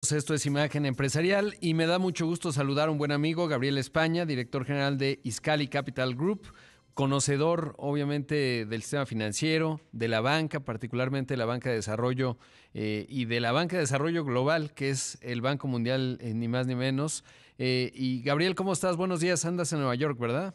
Pues esto es Imagen Empresarial y me da mucho gusto saludar a un buen amigo, Gabriel España, director general de Iscali Capital Group, conocedor obviamente del sistema financiero, de la banca, particularmente la banca de desarrollo eh, y de la banca de desarrollo global, que es el Banco Mundial, eh, ni más ni menos. Eh, y Gabriel, ¿cómo estás? Buenos días, andas en Nueva York, ¿verdad?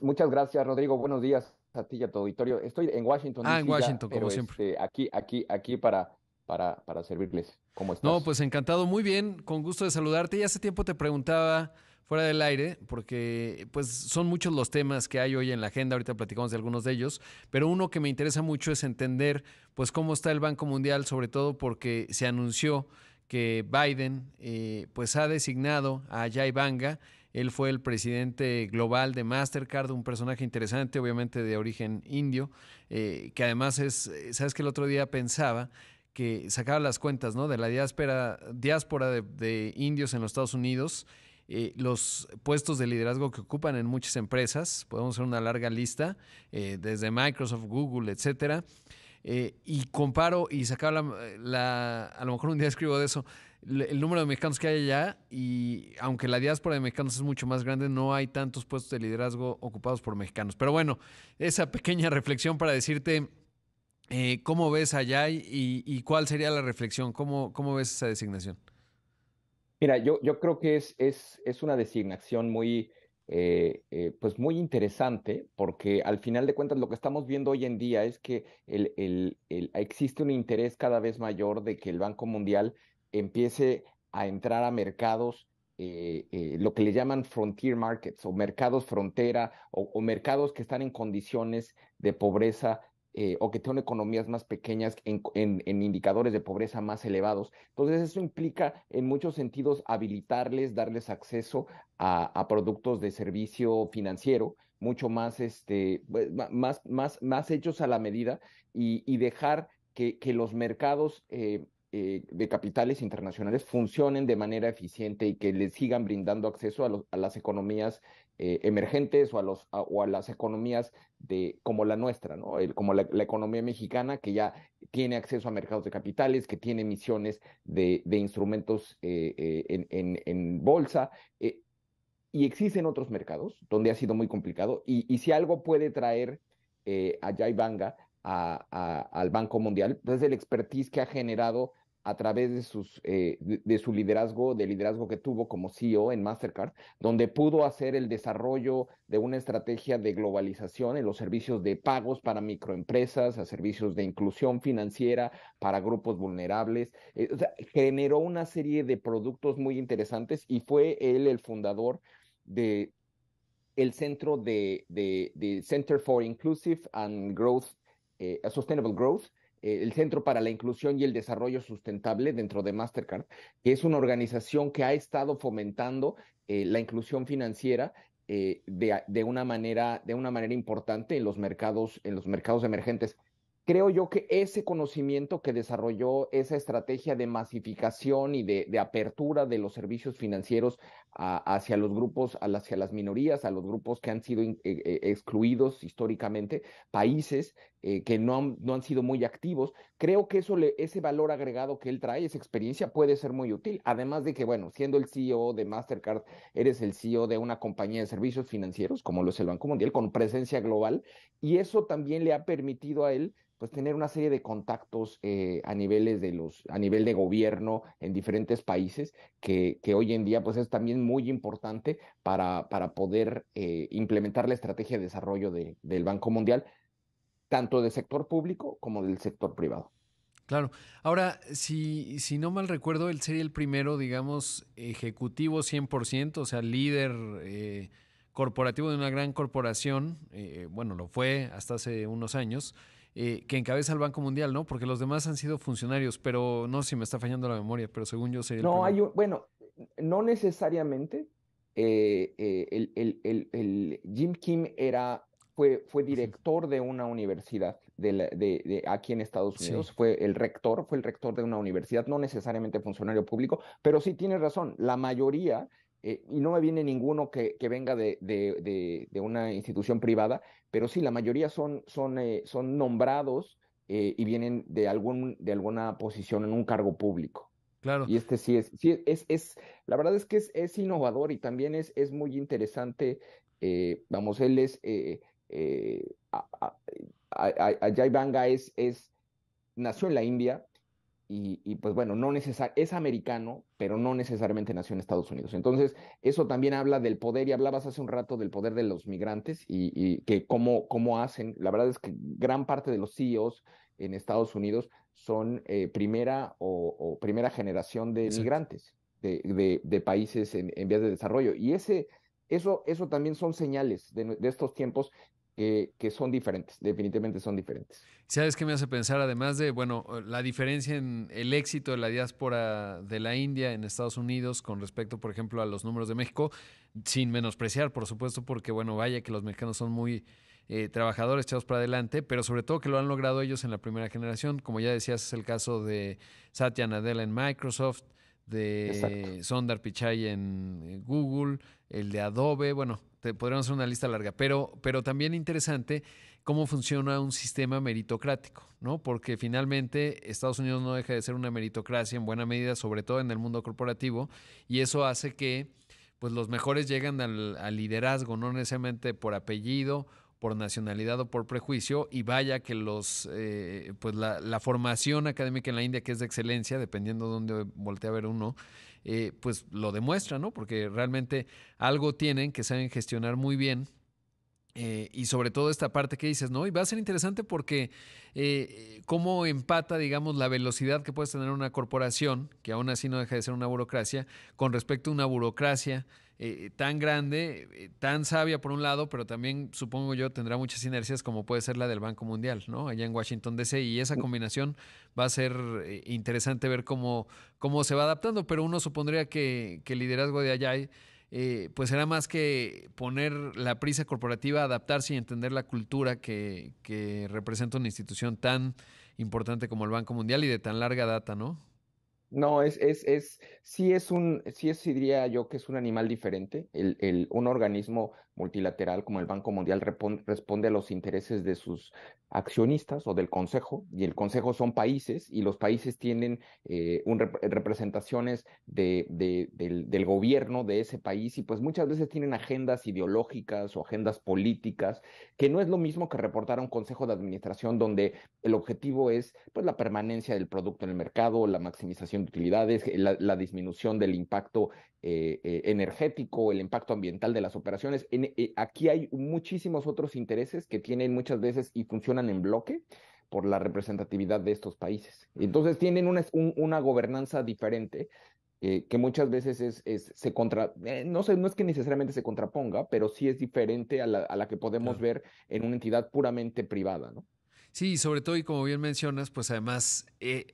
muchas gracias, Rodrigo. Buenos días a ti y a tu auditorio. Estoy en Washington. Ah, en Washington, como siempre. Este, aquí, aquí, aquí para para, para servirles. ¿Cómo estás? No, pues encantado, muy bien, con gusto de saludarte. Y hace tiempo te preguntaba fuera del aire, porque pues son muchos los temas que hay hoy en la agenda, ahorita platicamos de algunos de ellos, pero uno que me interesa mucho es entender pues cómo está el Banco Mundial, sobre todo porque se anunció que Biden eh, pues ha designado a Jay Banga. Él fue el presidente global de Mastercard, un personaje interesante, obviamente de origen indio, eh, que además es, sabes que el otro día pensaba que sacaba las cuentas ¿no? de la diáspora, diáspora de, indios en los Estados Unidos, eh, los puestos de liderazgo que ocupan en muchas empresas, podemos hacer una larga lista, eh, desde Microsoft, Google, etcétera. Eh, y comparo y sacaba la, a lo mejor un día escribo de eso, el número de mexicanos que hay allá y aunque la diáspora de mexicanos es mucho más grande, no hay tantos puestos de liderazgo ocupados por mexicanos. Pero bueno, esa pequeña reflexión para decirte eh, ¿Cómo ves allá y, cuál sería la reflexión? ¿Cómo, cómo ves esa designación? Mira, yo, yo creo que es, es, es una designación muy, eh, eh, pues muy interesante, porque al final de cuentas lo que estamos viendo hoy en día es que el, existe un interés cada vez mayor de que el Banco Mundial empiece a entrar a mercados, lo que le llaman frontier markets o mercados frontera o mercados que están en condiciones de pobreza eh, o que tengan economías más pequeñas en, indicadores de pobreza más elevados. Entonces, eso implica en muchos sentidos habilitarles, darles acceso a, productos de servicio financiero mucho más, este, más, más, más hechos a la medida y, dejar que, los mercados eh, eh, de capitales internacionales funcionen de manera eficiente y que les sigan brindando acceso a, a las economías eh, emergentes o a, los, las economías de, como la nuestra, ¿no? como la, economía mexicana que ya tiene acceso a mercados de capitales, que tiene emisiones de, de instrumentos eh, eh, en, en, bolsa. y existen otros mercados donde ha sido muy complicado. Y, si algo puede traer a Jay a, al Banco Mundial, pues el expertise que ha generado a través de, sus, eh, de, su liderazgo, del liderazgo que tuvo como CEO en Mastercard, donde pudo hacer el desarrollo de una estrategia de globalización en los servicios de pagos para microempresas, a servicios de inclusión financiera para grupos vulnerables. Eh, generó una serie de productos muy interesantes y fue él el fundador de el centro de, de, Center for Inclusive and Growth, eh, Sustainable Growth, eh, el Centro para la Inclusión y el Desarrollo Sustentable dentro de Mastercard, que es una organización que ha estado fomentando eh, la inclusión financiera eh, de, de, una manera, de una manera importante en los mercados, en los mercados emergentes creo yo que ese conocimiento que desarrolló esa estrategia de masificación y de, apertura de los servicios financieros hacia los grupos, hacia las minorías, a los grupos que han sido eh, eh, excluidos históricamente, países eh, que no han, no han sido muy activos, creo que eso le, ese valor agregado que él trae, esa experiencia puede ser muy útil. Además de que, bueno, siendo el CEO de Mastercard, eres el CEO de una compañía de servicios financieros, como lo es el Banco Mundial, con presencia global, y eso también le ha permitido a él pues tener una serie de contactos eh, a niveles de los, a nivel de gobierno en diferentes países, que, hoy en día pues es también muy importante para, para poder eh, implementar la estrategia de desarrollo del Banco Mundial, tanto del sector público como del sector privado. Claro. Ahora, si, si no mal recuerdo, él sería el primero, digamos, ejecutivo 100%, o sea, líder eh, corporativo de una gran corporación, bueno, lo fue hasta hace unos años, eh, que encabeza el Banco Mundial, ¿no? Porque los demás han sido funcionarios, pero no sé si me está fallando la memoria, pero según yo sería. No, hay bueno, no necesariamente. Eh, eh, el, el, el, Jim Kim era, fue, fue director de una universidad de, aquí en Estados Unidos, fue el rector, fue el rector de una universidad, no necesariamente funcionario público, pero sí tiene razón, la mayoría eh, y no me viene ninguno que, venga de, una institución privada, pero sí, la mayoría son, son, eh, son nombrados eh, y vienen de, algún, de alguna posición en un cargo público. Claro. Y este sí es, sí es, es la verdad es que es, es innovador y también es, es muy interesante, vamos, él es, Ajay Banga es, es, nació en la India, y, pues bueno, no es americano, pero no necesariamente nació en Estados Unidos. Entonces, eso también habla del poder, y hablabas hace un rato del poder de los migrantes y, que cómo, cómo, hacen. La verdad es que gran parte de los CEOs en Estados Unidos son eh, primera o, primera generación de migrantes de, países en, vías de desarrollo. Y ese, eso, eso también son señales de estos tiempos que, son diferentes, definitivamente son diferentes. ¿Sabes qué me hace pensar? Además de, bueno, eh, la diferencia en el éxito de la diáspora de la India en Estados Unidos con respecto, por ejemplo, a los números de México, sin menospreciar, por supuesto, porque, bueno, vaya que los mexicanos son muy eh, trabajadores echados para adelante, pero sobre todo que lo han logrado ellos en la primera generación. Como ya decías, es el caso de Satya Nadella en Microsoft, de Sondar Pichai en eh, Google, el de Adobe, bueno, te podríamos hacer una lista larga, pero, pero también interesante cómo funciona un sistema meritocrático, ¿no? Porque finalmente Estados Unidos no deja de ser una meritocracia en buena medida, sobre todo en el mundo corporativo, y eso hace que pues los mejores llegan al liderazgo, no necesariamente por apellido por nacionalidad o por prejuicio y vaya que los eh, pues la, formación académica en la India que es de excelencia dependiendo de dónde voltea a ver uno eh, pues lo demuestra no porque realmente algo tienen que saben gestionar muy bien eh, y sobre todo esta parte que dices, ¿no? Y va a ser interesante porque cómo empata, digamos, la velocidad que puedes tener una corporación, que aún así no deja de ser una burocracia, con respecto a una burocracia eh, tan grande, eh, tan sabia por un lado, pero también supongo yo tendrá muchas inercias como puede ser la del Banco Mundial, ¿no? Allá en Washington DC. Y esa uh. combinación va a ser eh, interesante ver cómo, cómo se va adaptando, pero uno supondría que, el liderazgo de allá pues será más que poner la prisa corporativa, adaptarse y entender la cultura que, que representa una institución tan importante como el Banco Mundial y de tan larga data, ¿no? No, es, es, es, sí es un, sí es, diría yo que es un animal diferente, el, el, un organismo multilateral como el Banco Mundial responde a los intereses de sus accionistas o del Consejo, y el Consejo son países, y los países tienen eh, representaciones de, del, gobierno de ese país, y pues muchas veces tienen agendas ideológicas o agendas políticas, que no es lo mismo que reportar a un Consejo de Administración donde el objetivo es pues, la permanencia del producto en el mercado, la maximización de utilidades, eh, la, disminución del impacto eh, energético, el impacto ambiental de las operaciones. Eh, aquí hay muchísimos otros intereses que tienen muchas veces y funcionan en bloque por la representatividad de estos países. Entonces tienen una, una gobernanza diferente eh, que muchas veces es, se contra, eh, no sé, no es que necesariamente se contraponga, pero sí es diferente a la, que podemos ver en una entidad puramente privada, ¿no? Sí, sobre todo, y como bien mencionas, pues además,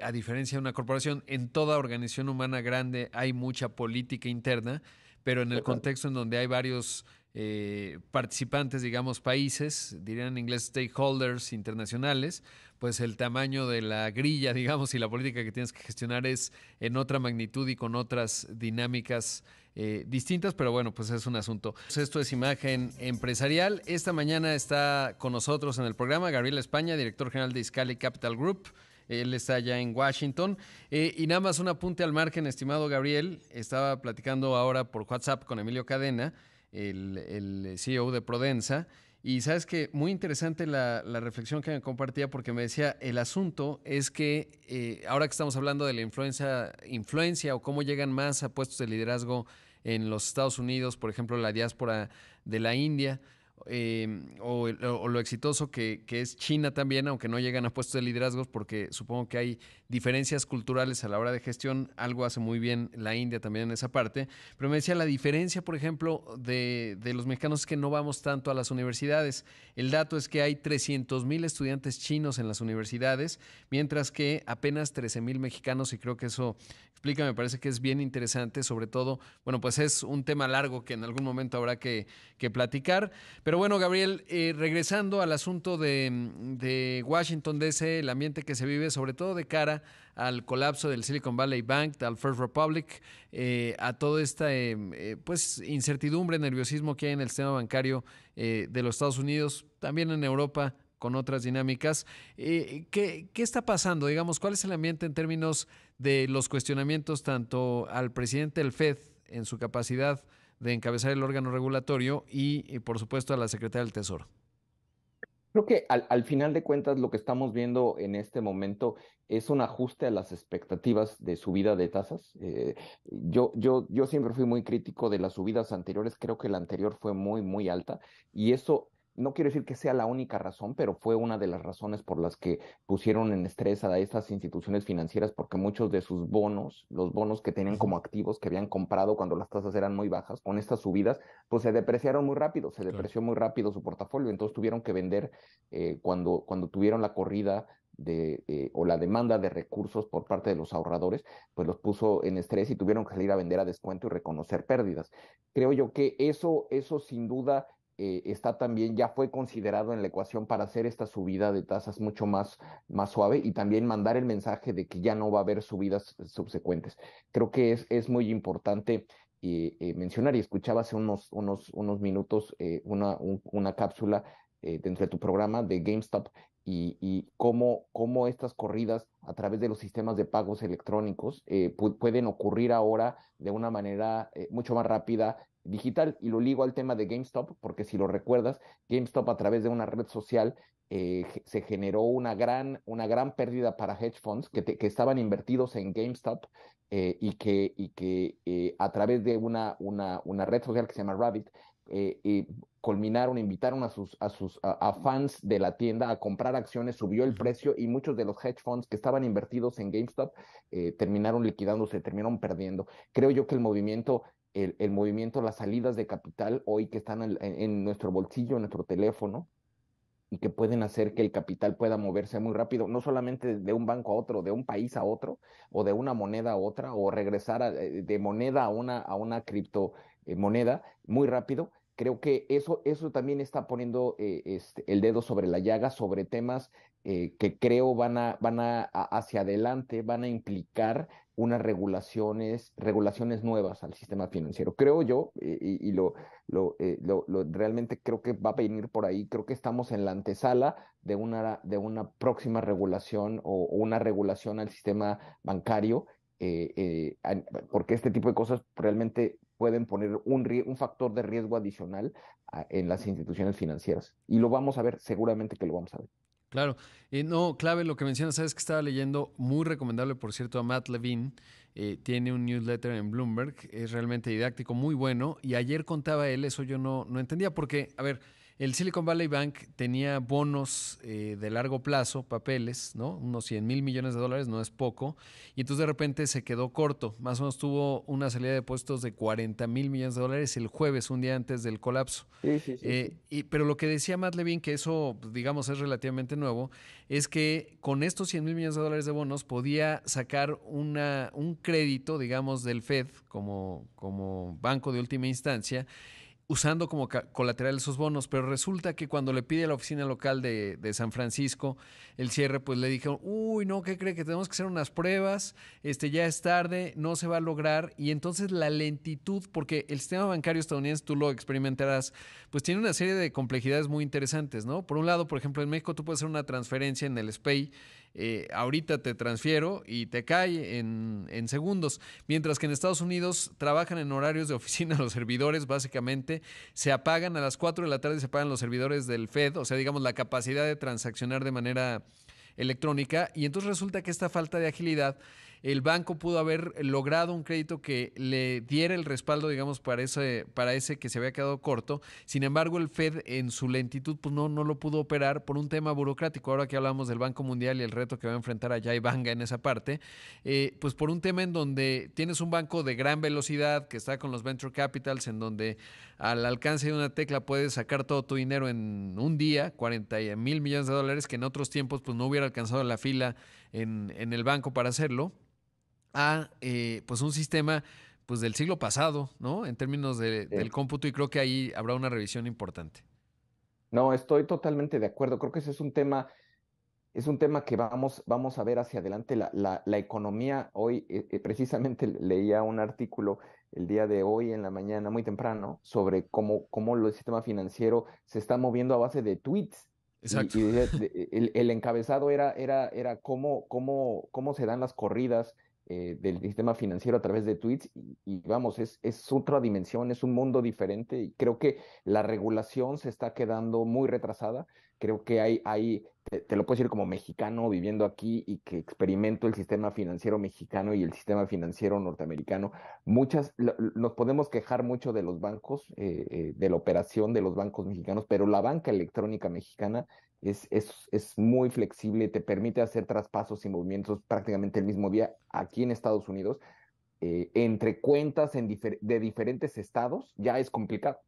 a diferencia de una corporación, en toda organización humana grande hay mucha política interna, pero en el contexto en donde hay varios eh, participantes, digamos, países, dirían en inglés stakeholders internacionales, pues el tamaño de la grilla, digamos, y la política que tienes que gestionar es en otra magnitud y con otras dinámicas eh, distintas, pero bueno, pues es un asunto. Esto es Imagen Empresarial. Esta mañana está con nosotros en el programa Gabriel España, director general de Iscali Capital Group. Él está allá en Washington. Eh, y nada más un apunte al margen, estimado Gabriel. Estaba platicando ahora por WhatsApp con Emilio Cadena el, CEO de Prodensa. Y sabes que muy interesante la, reflexión que me compartía porque me decía, el asunto es que eh, ahora que estamos hablando de la influencia, influencia o cómo llegan más a puestos de liderazgo en los Estados Unidos, por ejemplo, la diáspora de la India, Em, o, lo exitoso que, es China también, aunque no llegan a puestos de liderazgos, porque supongo que hay diferencias culturales a la hora de gestión, algo hace muy bien la India también en esa parte, pero me decía la diferencia, por ejemplo, de, los mexicanos es que no vamos tanto a las universidades. El dato es que hay 300 mil estudiantes chinos en las universidades, mientras que apenas 13 mil mexicanos, y creo que eso explica, me parece que es bien interesante, sobre todo, bueno, pues es un tema largo que en algún momento habrá que, que platicar. Pero bueno, Gabriel, eh, regresando al asunto de, mm, Washington DC, el ambiente que se vive, sobre todo de cara al colapso del Silicon Valley Bank, al First Republic, eh, a toda esta mm, eh, pues incertidumbre, nerviosismo que hay en el sistema bancario de los Estados Unidos, también en Europa con otras dinámicas. ¿qué, ¿Qué está pasando? Digamos, ¿cuál es el ambiente en términos de los cuestionamientos tanto al presidente del Fed en su capacidad de encabezar el órgano regulatorio y, por supuesto, a la Secretaría del Tesoro. Creo que al, final de cuentas lo que estamos viendo en este momento es un ajuste a las expectativas de subida de tasas. Eh, yo, yo, yo siempre fui muy crítico de las subidas anteriores, creo que la anterior fue muy, muy alta y eso no quiero decir que sea la única razón, pero fue una de las razones por las que pusieron en estrés a estas instituciones financieras porque muchos de sus bonos, los bonos que tenían como activos que habían comprado cuando las tasas eran muy bajas, con estas subidas, pues se depreciaron muy rápido, se depreció muy rápido su portafolio, entonces tuvieron que vender eh, cuando, cuando tuvieron la corrida de, eh, o la demanda de recursos por parte de los ahorradores, pues los puso en estrés y tuvieron que salir a vender a descuento y reconocer pérdidas. Creo yo que eso, eso sin duda eh, está también, ya fue considerado en la ecuación para hacer esta subida de tasas mucho más, más suave y también mandar el mensaje de que ya no va a haber subidas subsecuentes. Creo que es, es muy importante eh, eh, mencionar, y escuchaba hace unos, unos, unos minutos una, una cápsula eh, dentro de tu programa de GameStop y, cómo, estas corridas a través de los sistemas de pagos electrónicos eh, pueden ocurrir ahora de una manera eh, mucho más rápida digital. Y lo ligo al tema de GameStop, porque si lo recuerdas, GameStop a través de una red social se generó una gran, una gran pérdida para hedge funds que, estaban invertidos en GameStop y que, y que a través de una, una, una, red social que se llama Rabbit eh, culminaron, invitaron a sus, a sus a, fans de la tienda a comprar acciones, subió el precio y muchos de los hedge funds que estaban invertidos en GameStop eh, terminaron liquidándose, terminaron perdiendo. Creo yo que el movimiento el, el, movimiento, las salidas de capital hoy que están en, nuestro bolsillo, en nuestro teléfono, y que pueden hacer que el capital pueda moverse muy rápido, no solamente de un banco a otro, de un país a otro, o de una moneda a otra, o regresar eh, de moneda a una, a una criptomoneda muy rápido, creo que eso, eso también está poniendo eh, este, el dedo sobre la llaga, sobre temas eh, que creo van a, van a, hacia adelante, van a implicar unas regulaciones, regulaciones nuevas al sistema financiero. Creo yo, eh, y, lo, lo, realmente creo que va a venir por ahí, creo que estamos en la antesala de una, de una próxima regulación o una regulación al sistema bancario. porque este tipo de cosas realmente pueden poner un, un factor de riesgo adicional en las instituciones financieras. Y lo vamos a ver, seguramente que lo vamos a ver. Claro, eh, no, clave lo que mencionas, es que estaba leyendo, muy recomendable por cierto a Matt Levine, eh, tiene un newsletter en Bloomberg, es realmente didáctico, muy bueno, y ayer contaba él, eso yo no, no entendía, porque, a ver, el Silicon Valley Bank tenía bonos eh, de largo plazo, papeles, ¿no? Unos 100 mil millones de dólares, no es poco. Y entonces de repente se quedó corto. Más o menos tuvo una salida de puestos de 40 mil millones de dólares el jueves, un día antes del colapso. Eh, y, pero lo que decía Matt Levine, que eso, digamos, es relativamente nuevo, es que con estos 100 mil millones de dólares de bonos podía sacar una, un crédito, digamos, del Fed como banco de última instancia usando como colateral esos bonos, pero resulta que cuando le pide a la oficina local de, de, San Francisco el cierre, pues le dijeron, uy, no, ¿qué cree? Que tenemos que hacer unas pruebas, este, ya es tarde, no se va a lograr, y entonces la lentitud, porque el sistema bancario estadounidense, tú lo experimentarás, pues tiene una serie de complejidades muy interesantes, ¿no? Por un lado, por ejemplo, en México tú puedes hacer una transferencia en el SPEI eh, ahorita te transfiero y te cae en, en, segundos. Mientras que en Estados Unidos trabajan en horarios de oficina los servidores, básicamente, se apagan a las 4 de la tarde, se apagan los servidores del Fed, o sea, digamos, la capacidad de transaccionar de manera electrónica, y entonces resulta que esta falta de agilidad el banco pudo haber logrado un crédito que le diera el respaldo, digamos, para ese, para ese que se había quedado corto. Sin embargo, el Fed en su lentitud pues no, no lo pudo operar por un tema burocrático. Ahora que hablamos del Banco Mundial y el reto que va a enfrentar allá y Banga en esa parte, eh, pues por un tema en donde tienes un banco de gran velocidad que está con los venture capitals, en donde al alcance de una tecla puedes sacar todo tu dinero en un día, 40 mil millones de dólares, que en otros tiempos pues no hubiera alcanzado la fila en, el banco para hacerlo, a eh, pues un sistema pues del siglo pasado, ¿no? En términos del cómputo y creo que ahí habrá una revisión importante. No, estoy totalmente de acuerdo. Creo que ese es un tema, es un tema que vamos, vamos a ver hacia adelante. La, economía hoy, eh, eh, precisamente leía un artículo el día de hoy en la mañana, muy temprano, sobre cómo, cómo el sistema financiero se está moviendo a base de tweets Exacto. el, encabezado era, era, era cómo, cómo, cómo se dan las corridas eh, del sistema financiero a través de tweets y, y, vamos, es, es otra dimensión, es un mundo diferente y creo que la regulación se está quedando muy retrasada creo que hay, te, lo puedo decir como mexicano viviendo aquí y que experimento el sistema financiero mexicano y el sistema financiero norteamericano. Muchas, nos podemos quejar mucho de los bancos, eh, eh, de la operación de los bancos mexicanos, pero la banca electrónica mexicana es, es, muy flexible, te permite hacer traspasos y movimientos prácticamente el mismo día aquí en Estados Unidos. Eh, entre cuentas en de diferentes estados ya es complicado.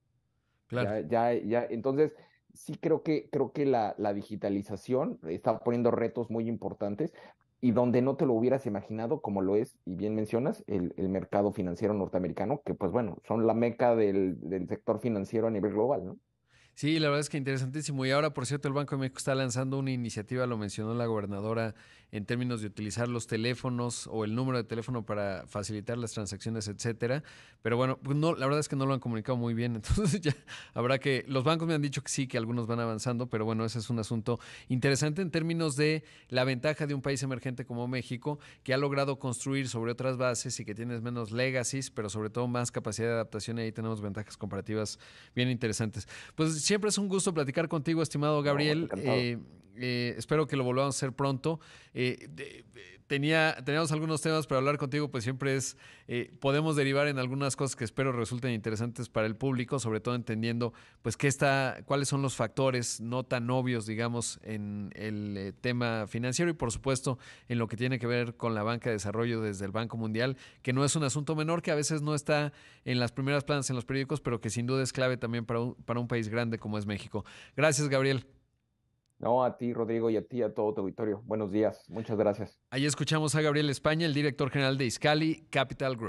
Claro. ya, ya, entonces, sí creo que, creo que la, digitalización está poniendo retos muy importantes y donde no te lo hubieras imaginado, como lo es, y bien mencionas, el, mercado financiero norteamericano, que pues bueno, son la meca del, del, sector financiero a nivel global, ¿no? Sí, la verdad es que interesantísimo. Y ahora, por cierto, el Banco de México está lanzando una iniciativa, lo mencionó la gobernadora en términos de utilizar los teléfonos o el número de teléfono para facilitar las transacciones, etcétera. Pero bueno, pues no, la verdad es que no lo han comunicado muy bien, entonces ya habrá que. Los bancos me han dicho que sí, que algunos van avanzando, pero bueno, ese es un asunto interesante en términos de la ventaja de un país emergente como México, que ha logrado construir sobre otras bases y que tienes menos legacies, pero sobre todo más capacidad de adaptación y ahí tenemos ventajas comparativas bien interesantes. Pues siempre es un gusto platicar contigo, estimado Gabriel. Eh, espero que lo volvamos a hacer pronto. Eh, eh, tenía, teníamos algunos temas para hablar contigo, pues siempre es, podemos derivar en algunas cosas que espero resulten interesantes para el público, sobre todo entendiendo, pues, qué está, cuáles son los factores no tan obvios, digamos, en el tema financiero y, por supuesto, en lo que tiene que ver con la banca de desarrollo desde el Banco Mundial, que no es un asunto menor, que a veces no está en las primeras planas en los periódicos, pero que sin duda es clave también para para un país grande como es México. Gracias, Gabriel. No, a ti, Rodrigo, y a ti, a todo tu auditorio. Buenos días, muchas gracias. Ahí escuchamos a Gabriel España, el director general de Iscali Capital Group.